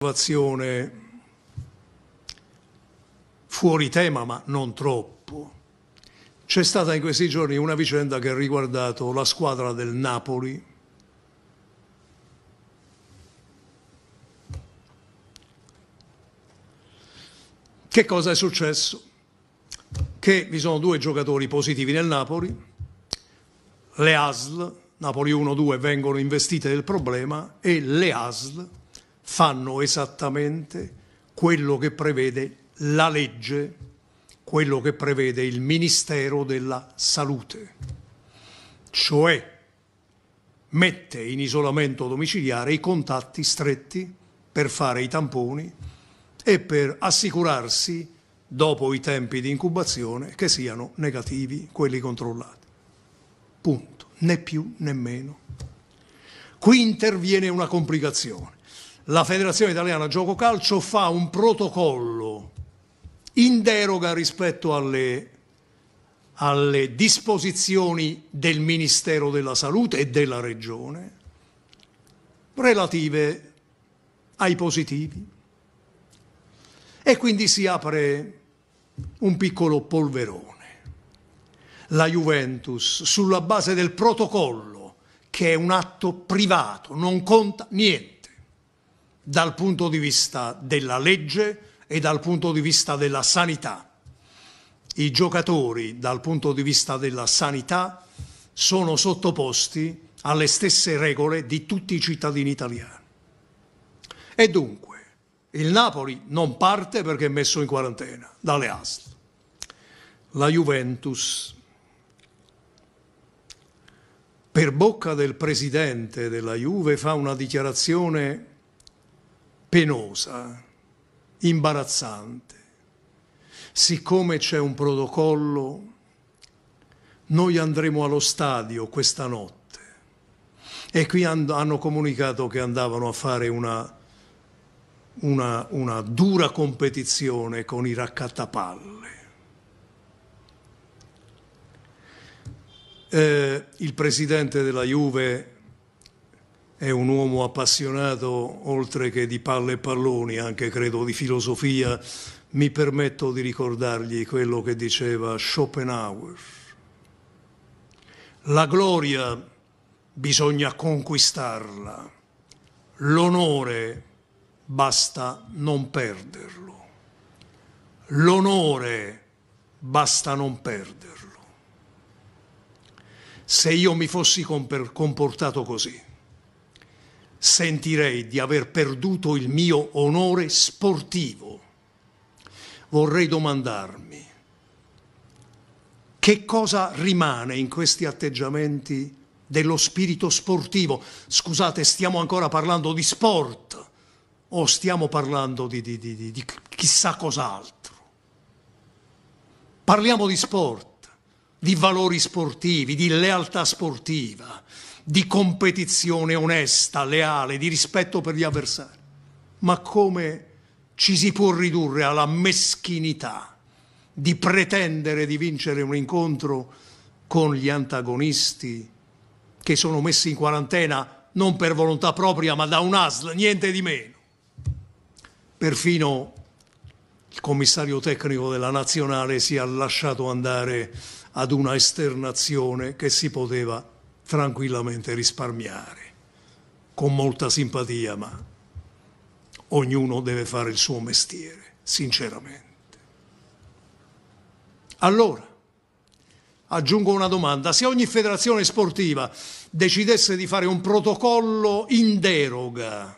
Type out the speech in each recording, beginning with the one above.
situazione fuori tema ma non troppo. C'è stata in questi giorni una vicenda che ha riguardato la squadra del Napoli Che cosa è successo? Che vi sono due giocatori positivi nel Napoli, le ASL, Napoli 1-2 vengono investite del problema e le ASL fanno esattamente quello che prevede la legge, quello che prevede il Ministero della Salute, cioè mette in isolamento domiciliare i contatti stretti per fare i tamponi e per assicurarsi, dopo i tempi di incubazione, che siano negativi quelli controllati. Punto. Né più né meno. Qui interviene una complicazione la Federazione Italiana Gioco Calcio fa un protocollo in deroga rispetto alle, alle disposizioni del Ministero della Salute e della Regione relative ai positivi. E quindi si apre un piccolo polverone. La Juventus, sulla base del protocollo, che è un atto privato, non conta niente dal punto di vista della legge e dal punto di vista della sanità. I giocatori dal punto di vista della sanità sono sottoposti alle stesse regole di tutti i cittadini italiani. E dunque, il Napoli non parte perché è messo in quarantena dalle ASL. La Juventus, per bocca del presidente della Juve, fa una dichiarazione penosa, imbarazzante. Siccome c'è un protocollo, noi andremo allo stadio questa notte e qui hanno comunicato che andavano a fare una, una, una dura competizione con i raccattapalle. Eh, il presidente della Juve è un uomo appassionato oltre che di palle e palloni, anche credo di filosofia, mi permetto di ricordargli quello che diceva Schopenhauer. La gloria bisogna conquistarla, l'onore basta non perderlo, l'onore basta non perderlo. Se io mi fossi comportato così, sentirei di aver perduto il mio onore sportivo. Vorrei domandarmi che cosa rimane in questi atteggiamenti dello spirito sportivo. Scusate, stiamo ancora parlando di sport o stiamo parlando di, di, di, di chissà cos'altro. Parliamo di sport, di valori sportivi, di lealtà sportiva, di competizione onesta, leale, di rispetto per gli avversari. Ma come ci si può ridurre alla meschinità di pretendere di vincere un incontro con gli antagonisti che sono messi in quarantena non per volontà propria ma da un ASL, niente di meno. Perfino il commissario tecnico della nazionale si è lasciato andare ad una esternazione che si poteva tranquillamente risparmiare, con molta simpatia, ma ognuno deve fare il suo mestiere, sinceramente. Allora, aggiungo una domanda, se ogni federazione sportiva decidesse di fare un protocollo in deroga,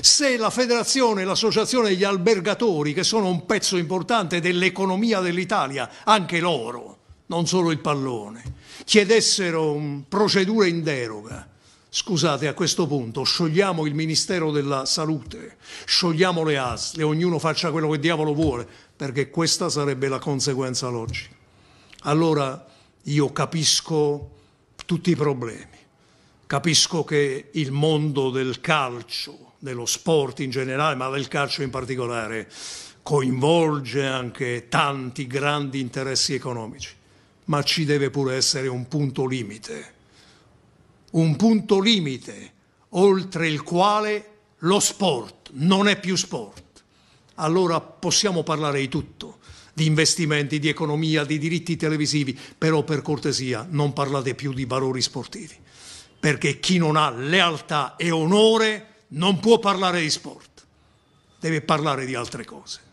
se la federazione e l'associazione degli albergatori, che sono un pezzo importante dell'economia dell'Italia, anche loro, non solo il pallone, chiedessero procedure in deroga. Scusate, a questo punto sciogliamo il Ministero della Salute, sciogliamo le ASL ognuno faccia quello che diavolo vuole, perché questa sarebbe la conseguenza logica. Allora io capisco tutti i problemi, capisco che il mondo del calcio, dello sport in generale, ma del calcio in particolare, coinvolge anche tanti grandi interessi economici ma ci deve pure essere un punto limite, un punto limite oltre il quale lo sport non è più sport. Allora possiamo parlare di tutto, di investimenti, di economia, di diritti televisivi, però per cortesia non parlate più di valori sportivi, perché chi non ha lealtà e onore non può parlare di sport, deve parlare di altre cose.